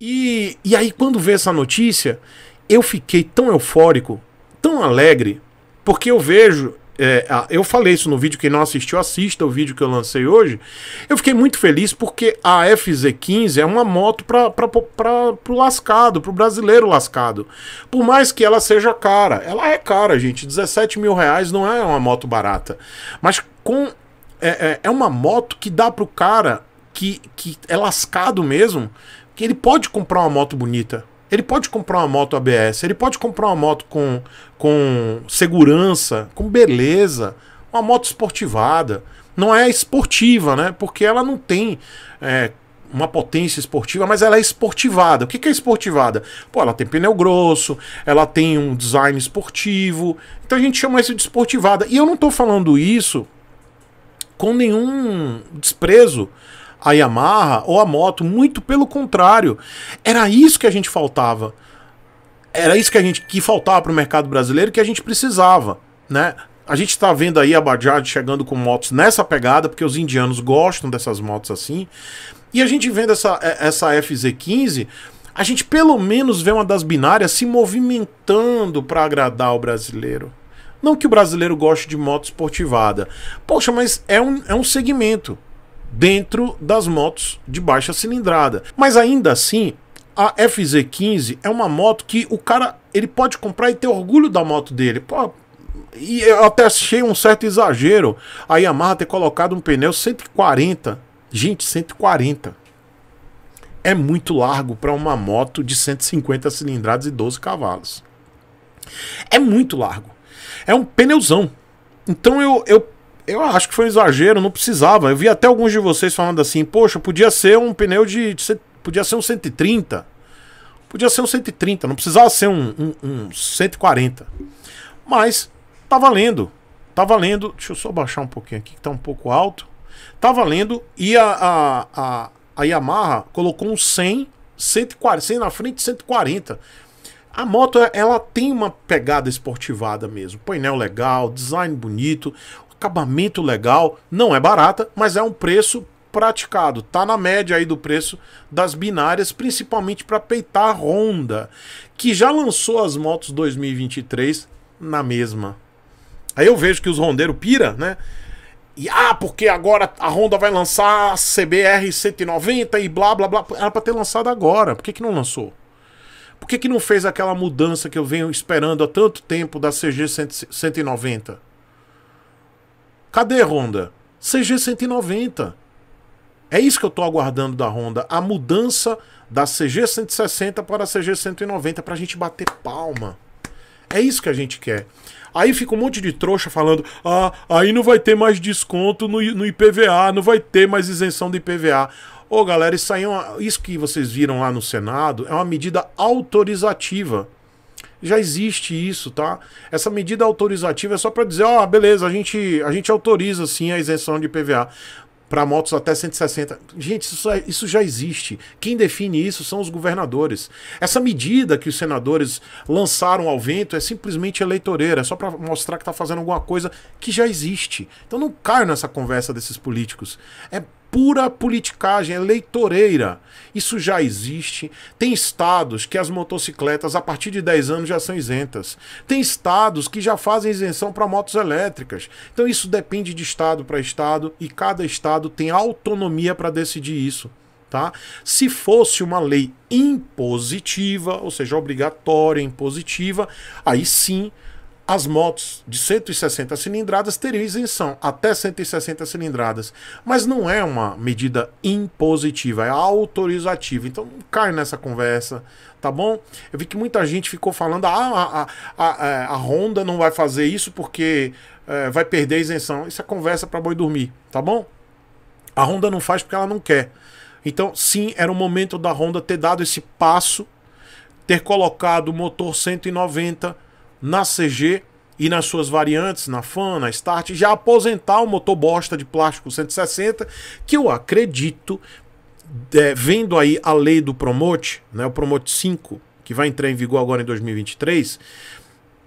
E, e aí, quando vê essa notícia, eu fiquei tão eufórico, tão alegre, porque eu vejo. É, eu falei isso no vídeo, quem não assistiu, assista o vídeo que eu lancei hoje. Eu fiquei muito feliz porque a FZ15 é uma moto para o lascado, para o brasileiro lascado. Por mais que ela seja cara, ela é cara, gente. 17 mil reais não é uma moto barata. Mas com é, é, é uma moto que dá para o cara que, que é lascado mesmo que ele pode comprar uma moto bonita. Ele pode comprar uma moto ABS, ele pode comprar uma moto com, com segurança, com beleza, uma moto esportivada. Não é esportiva, né? Porque ela não tem é, uma potência esportiva, mas ela é esportivada. O que é esportivada? Pô, ela tem pneu grosso, ela tem um design esportivo. Então a gente chama isso de esportivada. E eu não estou falando isso com nenhum desprezo a Yamaha ou a moto, muito pelo contrário. Era isso que a gente faltava. Era isso que a gente que faltava para o mercado brasileiro que a gente precisava, né? A gente está vendo aí a Bajaj chegando com motos nessa pegada, porque os indianos gostam dessas motos assim. E a gente vendo essa, é, essa FZ15, a gente pelo menos vê uma das binárias se movimentando para agradar o brasileiro. Não que o brasileiro goste de moto esportivada. Poxa, mas é um, é um segmento dentro das motos de baixa cilindrada. Mas ainda assim, a FZ15 é uma moto que o cara ele pode comprar e ter orgulho da moto dele. Pô, e eu até achei um certo exagero a Yamaha ter colocado um pneu 140. Gente, 140 é muito largo para uma moto de 150 cilindradas e 12 cavalos. É muito largo. É um pneuzão. Então eu, eu eu acho que foi um exagero, não precisava. Eu vi até alguns de vocês falando assim, poxa, podia ser um pneu de. podia ser um 130. Podia ser um 130, não precisava ser um, um, um 140. Mas tá valendo. Tá valendo. Deixa eu só baixar um pouquinho aqui, que tá um pouco alto. Tá valendo. E a, a, a, a Yamaha colocou um 100, 140, 100 na frente, 140. A moto, ela tem uma pegada esportivada mesmo. Painel legal, design bonito acabamento legal, não é barata, mas é um preço praticado, tá na média aí do preço das binárias, principalmente para peitar a Honda, que já lançou as motos 2023 na mesma. Aí eu vejo que os rondeiros pira, né? E ah, porque agora a Honda vai lançar a CBR 190 e blá blá blá, era para ter lançado agora. Por que que não lançou? Por que, que não fez aquela mudança que eu venho esperando há tanto tempo da CG 190? Cadê, Honda? CG 190. É isso que eu estou aguardando da Honda, a mudança da CG 160 para a CG 190 para a gente bater palma. É isso que a gente quer. Aí fica um monte de trouxa falando: ah, aí não vai ter mais desconto no, no IPVA, não vai ter mais isenção do IPVA. Ô galera, isso, aí é uma, isso que vocês viram lá no Senado é uma medida autorizativa já existe isso, tá? Essa medida autorizativa é só para dizer, ó, oh, beleza, a gente, a gente autoriza sim a isenção de PVA para motos até 160. Gente, isso, isso já existe. Quem define isso são os governadores. Essa medida que os senadores lançaram ao vento é simplesmente eleitoreira, é só para mostrar que está fazendo alguma coisa que já existe. Então não caia nessa conversa desses políticos. É pura politicagem eleitoreira. É isso já existe. Tem estados que as motocicletas a partir de 10 anos já são isentas. Tem estados que já fazem isenção para motos elétricas. Então isso depende de estado para estado e cada estado tem autonomia para decidir isso. Tá? Se fosse uma lei impositiva, ou seja, obrigatória, impositiva, aí sim as motos de 160 cilindradas teriam isenção até 160 cilindradas, mas não é uma medida impositiva, é autorizativa. Então não cai nessa conversa, tá bom? Eu vi que muita gente ficou falando: ah, a, a, a, é, a Honda não vai fazer isso porque é, vai perder a isenção. Isso é conversa para boi dormir, tá bom? A Honda não faz porque ela não quer. Então, sim, era o momento da Honda ter dado esse passo, ter colocado o motor 190 na CG e nas suas variantes, na Fan, na Start, já aposentar o motor bosta de plástico 160, que eu acredito, é, vendo aí a lei do Promote, né, o Promote 5, que vai entrar em vigor agora em 2023,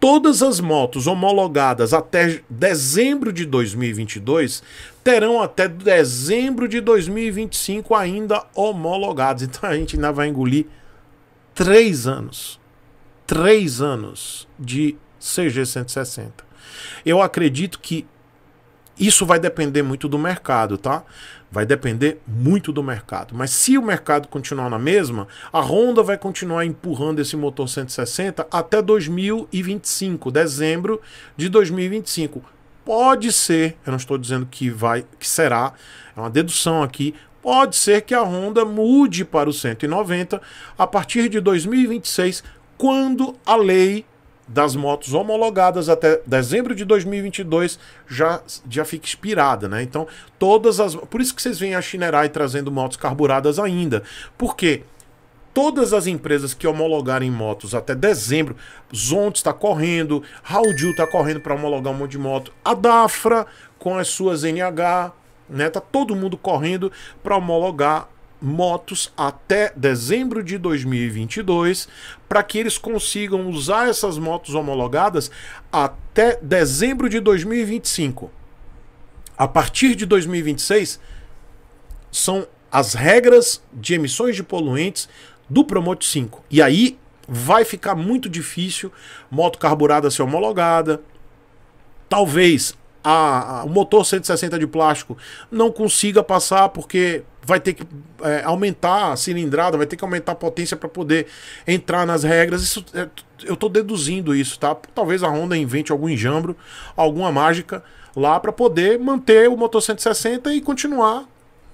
todas as motos homologadas até dezembro de 2022 terão até dezembro de 2025 ainda homologadas. Então a gente ainda vai engolir três anos três anos de CG 160. Eu acredito que isso vai depender muito do mercado, tá? Vai depender muito do mercado. Mas se o mercado continuar na mesma, a Honda vai continuar empurrando esse motor 160 até 2025, dezembro de 2025. Pode ser, eu não estou dizendo que vai, que será, é uma dedução aqui, pode ser que a Honda mude para o 190 a partir de 2026 quando a lei das motos homologadas até dezembro de 2022 já, já fica expirada, né? Então, todas as. Por isso que vocês veem a Shinerai trazendo motos carburadas ainda. Porque todas as empresas que homologarem motos até dezembro, Zont está correndo, Raudil está correndo para homologar um monte de moto, a Dafra com as suas NH, né? Tá todo mundo correndo para homologar motos até dezembro de 2022 para que eles consigam usar essas motos homologadas até dezembro de 2025. A partir de 2026 são as regras de emissões de poluentes do Promote 5. E aí vai ficar muito difícil moto carburada ser homologada. Talvez a, a, o motor 160 de plástico não consiga passar porque vai ter que é, aumentar a cilindrada, vai ter que aumentar a potência para poder entrar nas regras. Isso, é, eu estou deduzindo isso, tá? Talvez a Honda invente algum enjambro, alguma mágica lá para poder manter o motor 160 e continuar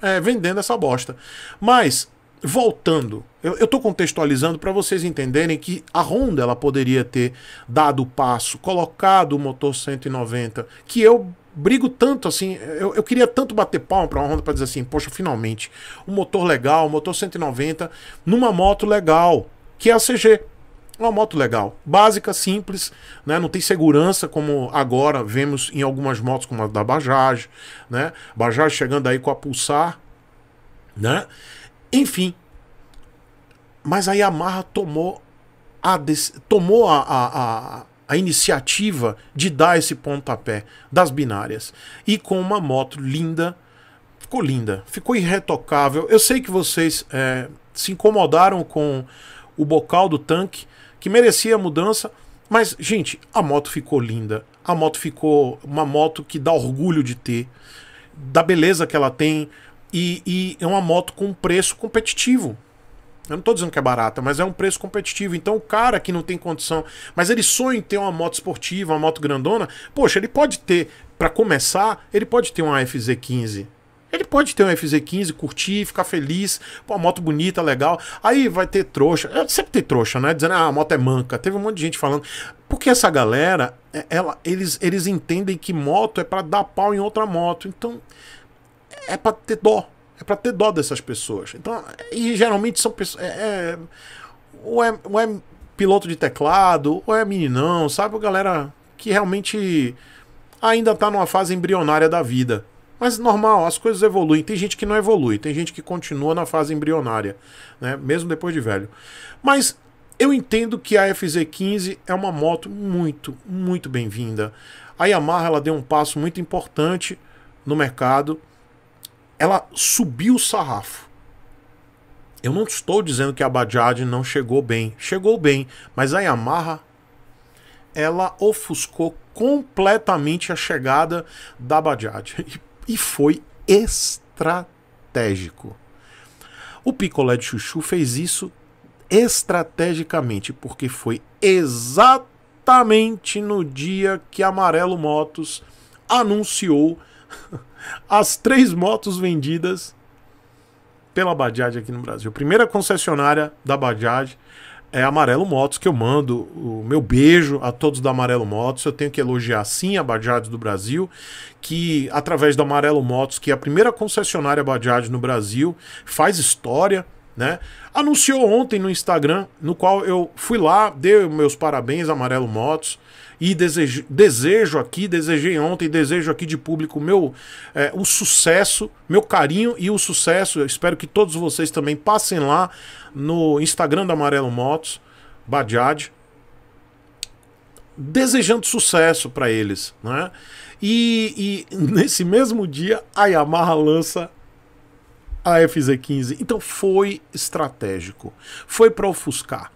é, vendendo essa bosta. Mas voltando, eu estou contextualizando para vocês entenderem que a Honda ela poderia ter dado o passo, colocado o motor 190, que eu brigo tanto assim, eu, eu queria tanto bater palma para uma Honda para dizer assim, poxa, finalmente, um motor legal, um motor 190, numa moto legal, que é a CG. Uma moto legal, básica, simples, né? não tem segurança como agora vemos em algumas motos como a da Bajaj, né? Bajaj chegando aí com a Pulsar, né? Enfim. Mas a Yamaha tomou a, tomou a, a, a, a iniciativa de dar esse pontapé das binárias. E com uma moto linda, ficou linda, ficou irretocável. Eu sei que vocês é, se incomodaram com o bocal do tanque, que merecia mudança, mas, gente, a moto ficou linda. A moto ficou uma moto que dá orgulho de ter, da beleza que ela tem, e, e é uma moto com preço competitivo. Eu não estou dizendo que é barata, mas é um preço competitivo. Então o cara que não tem condição, mas ele sonha em ter uma moto esportiva, uma moto grandona, poxa, ele pode ter, para começar, ele pode ter uma FZ15. Ele pode ter uma FZ15, curtir, ficar feliz, pô, moto bonita, legal. Aí vai ter trouxa, é, sempre tem trouxa, né? Dizendo, ah, a moto é manca. Teve um monte de gente falando. Porque essa galera, é, ela, eles, eles entendem que moto é para dar pau em outra moto. Então, é para ter dó. É para ter dó dessas pessoas. Então, e geralmente são pessoas. É, é, ou, é, ou é piloto de teclado, ou é meninão, sabe? Galera que realmente ainda tá numa fase embrionária da vida. Mas normal, as coisas evoluem. Tem gente que não evolui, tem gente que continua na fase embrionária, né? mesmo depois de velho. Mas eu entendo que a FZ15 é uma moto muito, muito bem-vinda. A Yamaha ela deu um passo muito importante no mercado ela subiu o sarrafo. Eu não estou dizendo que a Bajaj não chegou bem. Chegou bem, mas a Yamaha ela ofuscou completamente a chegada da Bajaj e foi estratégico. O picolé de chuchu fez isso estrategicamente porque foi exatamente no dia que Amarelo Motos anunciou as três motos vendidas pela Bajaj aqui no Brasil. A primeira concessionária da Bajaj é Amarelo Motos, que eu mando o meu beijo a todos da Amarelo Motos. Eu tenho que elogiar sim a Bajaj do Brasil, que através da Amarelo Motos, que é a primeira concessionária Bajaj no Brasil, faz história né? Anunciou ontem no Instagram, no qual eu fui lá, dei meus parabéns Amarelo Motos e desejo, desejo aqui, desejei ontem, desejo aqui de público meu é, o sucesso, meu carinho e o sucesso. Eu espero que todos vocês também passem lá no Instagram da Amarelo Motos, Badiad, desejando sucesso para eles, né? E, e, nesse mesmo dia a Yamaha lança a FZ-15. Então foi estratégico, foi para ofuscar,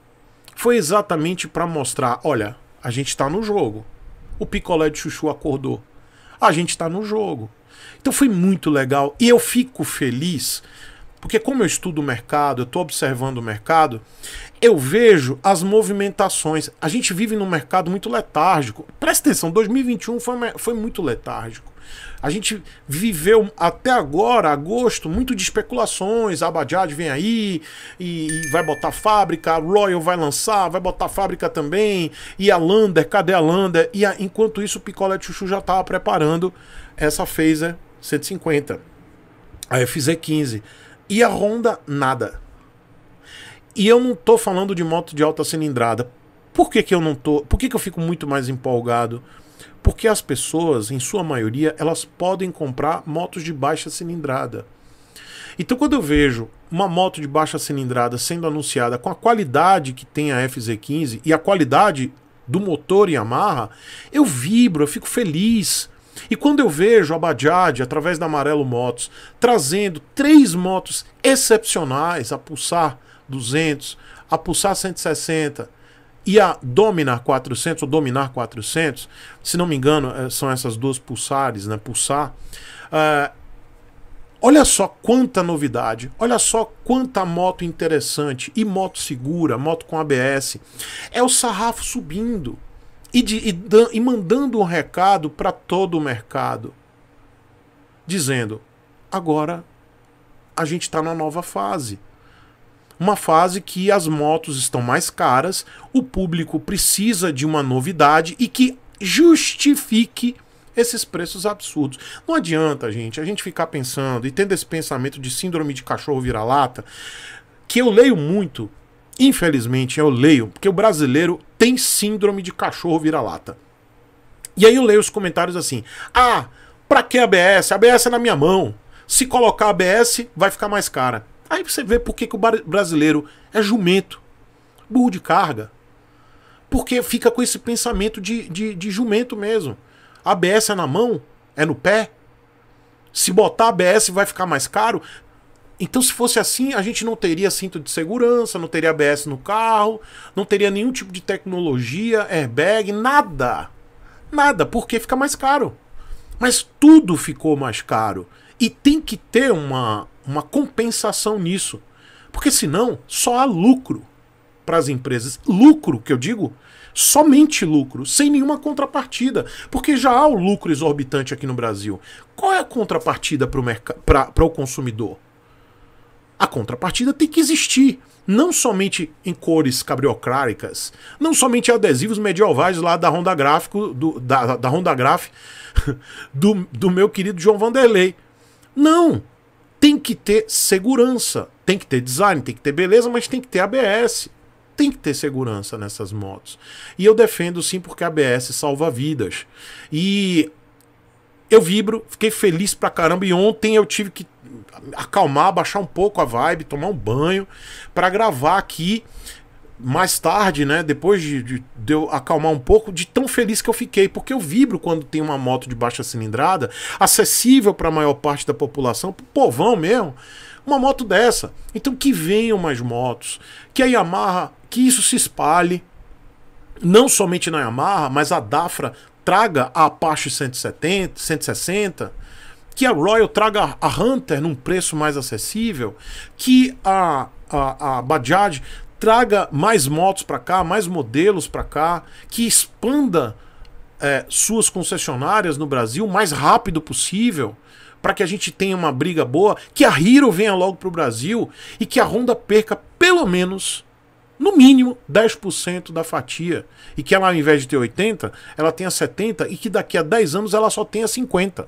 foi exatamente para mostrar: olha, a gente está no jogo. O picolé de chuchu acordou. A gente está no jogo. Então foi muito legal e eu fico feliz porque como eu estudo o mercado, eu estou observando o mercado, eu vejo as movimentações. A gente vive num mercado muito letárgico. Presta atenção, 2021 foi, foi muito letárgico. A gente viveu até agora, agosto, muito de especulações. A Abadjad vem aí e, e vai botar fábrica, a Royal vai lançar, vai botar fábrica também. E a Lander, cadê a Lander? E a, enquanto isso, o Picolé Chuchu já estava preparando essa Phaser 150, a FZ15. E a Honda, nada. E eu não tô falando de moto de alta cilindrada. Por que, que eu não tô? Por que, que eu fico muito mais empolgado? Porque as pessoas, em sua maioria, elas podem comprar motos de baixa cilindrada. Então, quando eu vejo uma moto de baixa cilindrada sendo anunciada com a qualidade que tem a FZ15 e a qualidade do motor Yamaha, eu vibro, eu fico feliz. E quando eu vejo a Bajaj, através da Amarelo Motos, trazendo três motos excepcionais a pulsar 200, a pulsar 160 e a dominar 400, ou dominar 400, se não me engano, eh, são essas duas pulsares, né? Pulsar. Uh, olha só quanta novidade, olha só quanta moto interessante, e moto segura, moto com ABS. É o sarrafo subindo e, de, e, e mandando um recado para todo o mercado, dizendo: agora a gente está na nova fase uma fase que as motos estão mais caras, o público precisa de uma novidade e que justifique esses preços absurdos. Não adianta, gente, a gente ficar pensando e tendo esse pensamento de síndrome de cachorro vira-lata, que eu leio muito, infelizmente eu leio, porque o brasileiro tem síndrome de cachorro vira-lata. E aí eu leio os comentários assim: "Ah, para que ABS? ABS é na minha mão. Se colocar ABS, vai ficar mais cara." Aí você vê por que, que o brasileiro é jumento, burro de carga. Porque fica com esse pensamento de, de, de jumento mesmo. A ABS é na mão? É no pé? Se botar ABS vai ficar mais caro? Então, se fosse assim, a gente não teria cinto de segurança, não teria ABS no carro, não teria nenhum tipo de tecnologia, airbag, nada. Nada, porque fica mais caro. Mas tudo ficou mais caro. E tem que ter uma, uma compensação nisso. Porque senão só há lucro para as empresas. Lucro, que eu digo, somente lucro, sem nenhuma contrapartida. Porque já há o lucro exorbitante aqui no Brasil. Qual é a contrapartida para o consumidor? A contrapartida tem que existir. Não somente em cores cabriocráticas, não somente adesivos medievais lá da Honda Gráfico, do, da, da Honda Graf, do, do meu querido João Vanderlei. Não! tem que ter segurança, tem que ter design, tem que ter beleza, mas tem que ter ABS. Tem que ter segurança nessas motos. E eu defendo sim porque ABS salva vidas. E eu vibro, fiquei feliz pra caramba. E ontem eu tive que acalmar, baixar um pouco a vibe, tomar um banho para gravar aqui mais tarde, né, depois de, de, de, eu acalmar um pouco, de tão feliz que eu fiquei, porque eu vibro quando tem uma moto de baixa cilindrada, acessível para a maior parte da população, pro povão mesmo, uma moto dessa. Então que venham mais motos, que a Yamaha, que isso se espalhe, não somente na Yamaha, mas a Dafra traga a Apache 170, 160, que a Royal traga a Hunter num preço mais acessível, que a a, a Bajaj traga mais motos para cá, mais modelos para cá, que expanda é, suas concessionárias no Brasil o mais rápido possível, para que a gente tenha uma briga boa, que a Hero venha logo para o Brasil e que a Honda perca pelo menos, no mínimo, 10% da fatia. E que ela, ao invés de ter 80%, ela tenha 70% e que daqui a 10 anos ela só tenha 50%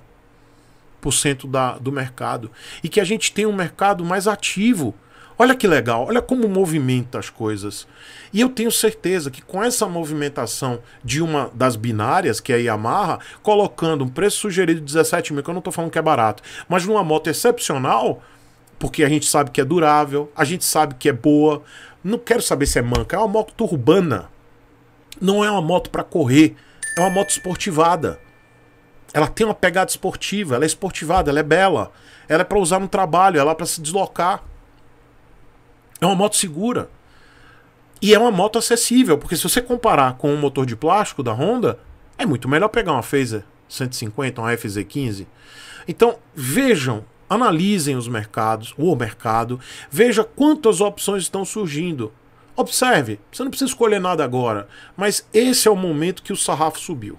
da, do mercado. E que a gente tenha um mercado mais ativo Olha que legal, olha como movimenta as coisas. E eu tenho certeza que com essa movimentação de uma das binárias, que é a Yamaha, colocando um preço sugerido de 17 mil, que eu não estou falando que é barato, mas numa moto excepcional, porque a gente sabe que é durável, a gente sabe que é boa, não quero saber se é manca, é uma moto urbana, não é uma moto para correr, é uma moto esportivada. Ela tem uma pegada esportiva, ela é esportivada, ela é bela, ela é para usar no trabalho, ela é para se deslocar. É uma moto segura. E é uma moto acessível, porque se você comparar com um motor de plástico da Honda, é muito melhor pegar uma Phaser 150, uma FZ15. Então, vejam, analisem os mercados, o mercado, veja quantas opções estão surgindo. Observe, você não precisa escolher nada agora, mas esse é o momento que o sarrafo subiu.